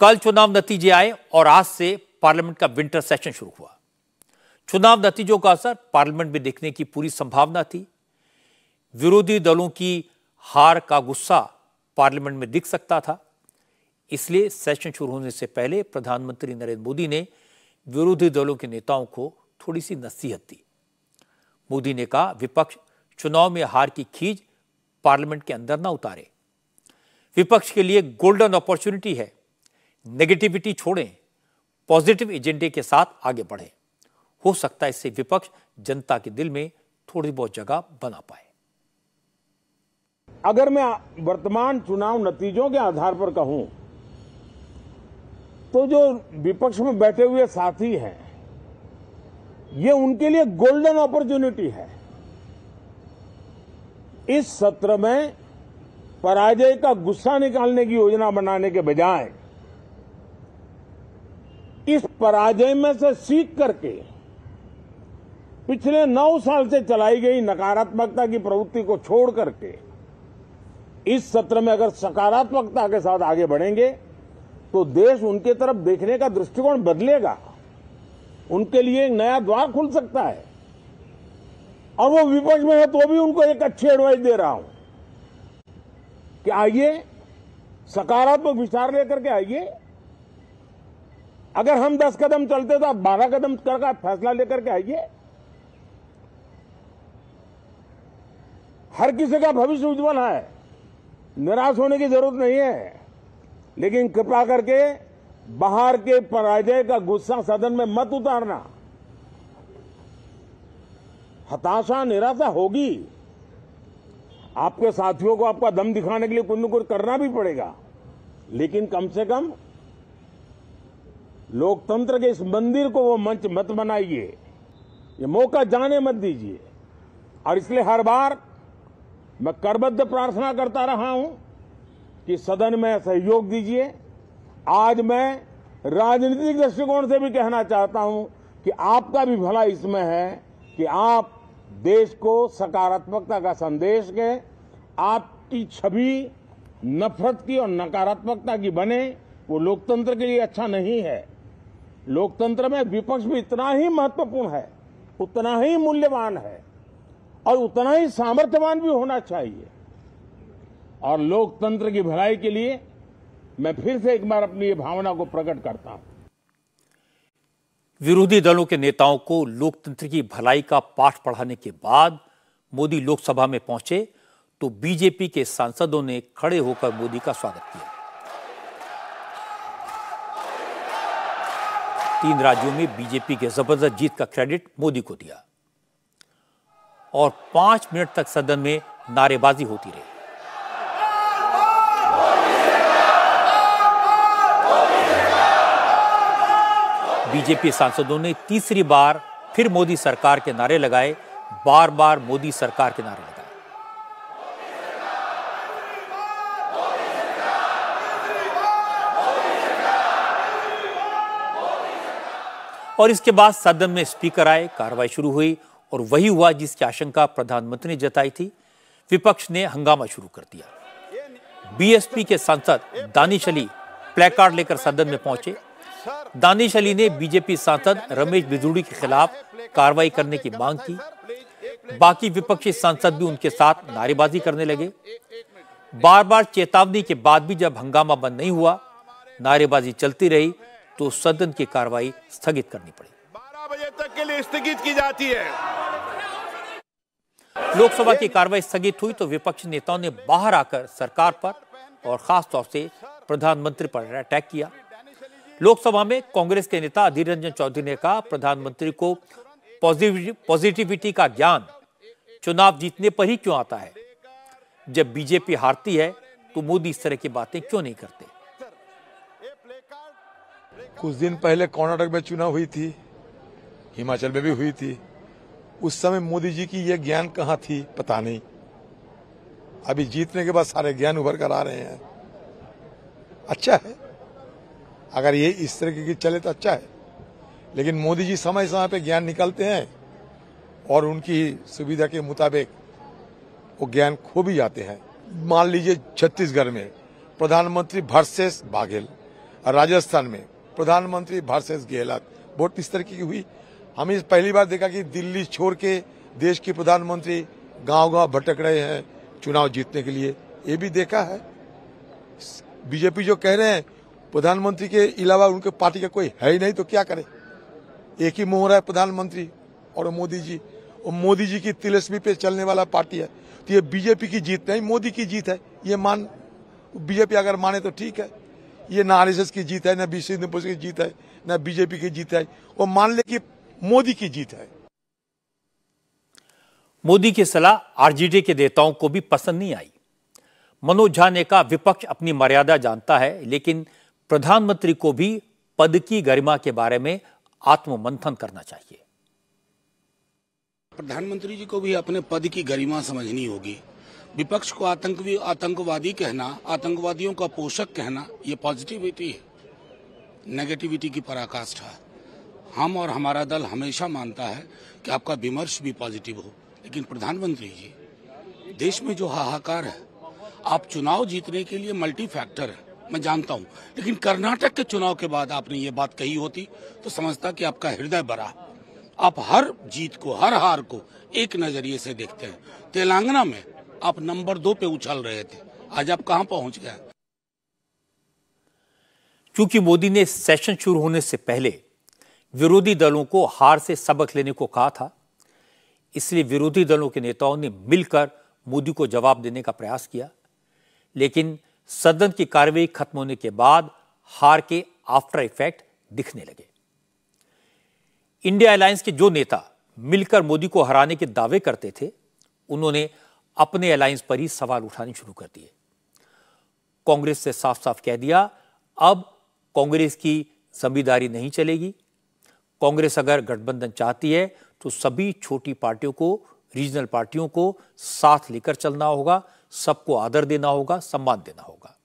कल चुनाव नतीजे आए और आज से पार्लियामेंट का विंटर सेशन शुरू हुआ चुनाव नतीजों का असर पार्लियामेंट में देखने की पूरी संभावना थी विरोधी दलों की हार का गुस्सा पार्लियामेंट में दिख सकता था इसलिए सेशन शुरू होने से पहले प्रधानमंत्री नरेंद्र मोदी ने विरोधी दलों के नेताओं को थोड़ी सी नसीहत दी मोदी ने कहा विपक्ष चुनाव में हार की खीज पार्लियामेंट के अंदर ना उतारे विपक्ष के लिए गोल्डन अपॉर्चुनिटी है नेगेटिविटी छोड़ें पॉजिटिव एजेंडे के साथ आगे बढ़े हो सकता है इससे विपक्ष जनता के दिल में थोड़ी बहुत जगह बना पाए अगर मैं वर्तमान चुनाव नतीजों के आधार पर कहूं तो जो विपक्ष में बैठे हुए साथी हैं ये उनके लिए गोल्डन अपॉर्चुनिटी है इस सत्र में पराजय का गुस्सा निकालने की योजना बनाने के बजाय पराजय में से सीख करके पिछले नौ साल से चलाई गई नकारात्मकता की प्रवृत्ति को छोड़ करके इस सत्र में अगर सकारात्मकता के साथ आगे बढ़ेंगे तो देश उनके तरफ देखने का दृष्टिकोण बदलेगा उनके लिए एक नया द्वार खुल सकता है और वो विपक्ष में है तो भी उनको एक अच्छी एडवाइस दे रहा हूं कि आइए सकारात्मक विचार लेकर के आइए अगर हम दस कदम चलते तो आप बारह कदम का फैसला लेकर के आइए हर किसी का भविष्य उज्जवल है निराश होने की जरूरत नहीं है लेकिन कृपा करके बाहर के पराजय का गुस्सा सदन में मत उतारना हताशा निराशा होगी आपके साथियों को आपका दम दिखाने के लिए कुछ न कुछ करना भी पड़ेगा लेकिन कम से कम लोकतंत्र के इस मंदिर को वो मंच मत बनाइए ये मौका जाने मत दीजिए और इसलिए हर बार मैं करबद्ध प्रार्थना करता रहा हूं कि सदन में सहयोग दीजिए आज मैं राजनीतिक दृष्टिकोण से भी कहना चाहता हूं कि आपका भी भला इसमें है कि आप देश को सकारात्मकता का संदेश दें आपकी छवि नफरत की और नकारात्मकता की बने वो लोकतंत्र के लिए अच्छा नहीं है लोकतंत्र में विपक्ष भी इतना ही महत्वपूर्ण है उतना ही मूल्यवान है और उतना ही सामर्थ्यवान भी होना चाहिए और लोकतंत्र की भलाई के लिए मैं फिर से एक बार अपनी ये भावना को प्रकट करता हूं विरोधी दलों के नेताओं को लोकतंत्र की भलाई का पाठ पढ़ाने के बाद मोदी लोकसभा में पहुंचे तो बीजेपी के सांसदों ने खड़े होकर मोदी का स्वागत किया तीन राज्यों में बीजेपी के जबरदस्त जीत का क्रेडिट मोदी को दिया और पांच मिनट तक सदन में नारेबाजी होती रही बीजेपी सांसदों ने तीसरी बार फिर मोदी सरकार के नारे लगाए बार बार मोदी सरकार के नारे लगाए और इसके बाद सदन में स्पीकर आए कार्रवाई शुरू हुई और वही हुआ जिसकी आशंका प्रधानमंत्री ने जताई थी विपक्ष ने हंगामा शुरू कर दिया बीएसपी के सांसद दानिश अली प्लेकार्ड लेकर सदन में पहुंचे दानिश अली ने बीजेपी सांसद रमेश बिजुड़ी के खिलाफ कार्रवाई करने की मांग की बाकी विपक्षी सांसद भी उनके साथ नारेबाजी करने लगे बार बार चेतावनी के बाद भी जब हंगामा बंद नहीं हुआ नारेबाजी चलती रही तो सदन की कार्रवाई स्थगित करनी पड़ी बारह बजे तक के लिए स्थगित की जाती है लोकसभा की कार्रवाई स्थगित हुई तो विपक्षी नेताओं ने बाहर आकर सरकार पर और खासतौर से प्रधानमंत्री पर अटैक किया लोकसभा में कांग्रेस के नेता अधीर रंजन चौधरी ने कहा प्रधानमंत्री को पॉजिटिविटी का ज्ञान चुनाव जीतने पर ही क्यों आता है जब बीजेपी हारती है तो मोदी इस तरह की बातें क्यों नहीं करते कुछ दिन पहले कर्नाटक में चुनाव हुई थी हिमाचल में भी हुई थी उस समय मोदी जी की यह ज्ञान कहाँ थी पता नहीं अभी जीतने के बाद सारे ज्ञान उभर कर आ रहे हैं अच्छा है अगर ये इस तरीके की चले तो अच्छा है लेकिन मोदी जी समय समय पे ज्ञान निकालते हैं और उनकी सुविधा के मुताबिक वो ज्ञान खो भी जाते हैं मान लीजिए छत्तीसगढ़ में प्रधानमंत्री भरसेस बाघेल राजस्थान में प्रधानमंत्री भारसेस गहलोत बहुत इस तरीके की हुई हमें पहली बार देखा कि दिल्ली छोड़ के देश के प्रधानमंत्री गांव गांव भटक रहे हैं चुनाव जीतने के लिए ये भी देखा है बीजेपी जो कह रहे हैं प्रधानमंत्री के अलावा उनके पार्टी का कोई है ही नहीं तो क्या करे एक ही मोहरा है प्रधानमंत्री और मोदी जी और मोदी जी की तिलस्मी पे चलने वाला पार्टी है तो ये बीजेपी की जीत नहीं मोदी की जीत है ये मान बीजेपी अगर माने तो ठीक है ये ना आरएसएस की जीत है ना बीसी निपोज की जीत है ना बीजेपी की जीत है वो मान ले कि मोदी की जीत है मोदी की सलाह आरजेडी के नेताओं को भी पसंद नहीं आई मनोज झा ने कहा विपक्ष अपनी मर्यादा जानता है लेकिन प्रधानमंत्री को भी पद की गरिमा के बारे में आत्ममंथन करना चाहिए प्रधानमंत्री जी को भी अपने पद की गरिमा समझनी होगी विपक्ष को आतंकवी आतंकवादी कहना आतंकवादियों का पोषक कहना ये पॉजिटिविटी है नेगेटिविटी की पराकाष्ठा हम और हमारा दल हमेशा मानता है कि आपका विमर्श भी पॉजिटिव हो लेकिन प्रधानमंत्री जी देश में जो हाहाकार है आप चुनाव जीतने के लिए मल्टी फैक्टर है मैं जानता हूं लेकिन कर्नाटक के चुनाव के बाद आपने ये बात कही होती तो समझता कि आपका हृदय बड़ा आप हर जीत को हर हार को एक नजरिए से देखते हैं तेलंगाना में आप नंबर दो पे उछल रहे थे आज आप कहां पहुंच गए क्योंकि मोदी ने सेशन शुरू होने से पहले विरोधी दलों को हार से सबक लेने को कहा था इसलिए विरोधी दलों के नेताओं ने मिलकर मोदी को जवाब देने का प्रयास किया लेकिन सदन की कार्यवाही खत्म होने के बाद हार के आफ्टर इफेक्ट दिखने लगे इंडिया अलायंस के जो नेता मिलकर मोदी को हराने के दावे करते थे उन्होंने अपने अलायंस पर ही सवाल उठाने शुरू कर दिए कांग्रेस से साफ साफ कह दिया अब कांग्रेस की जमींदारी नहीं चलेगी कांग्रेस अगर गठबंधन चाहती है तो सभी छोटी पार्टियों को रीजनल पार्टियों को साथ लेकर चलना होगा सबको आदर देना होगा सम्मान देना होगा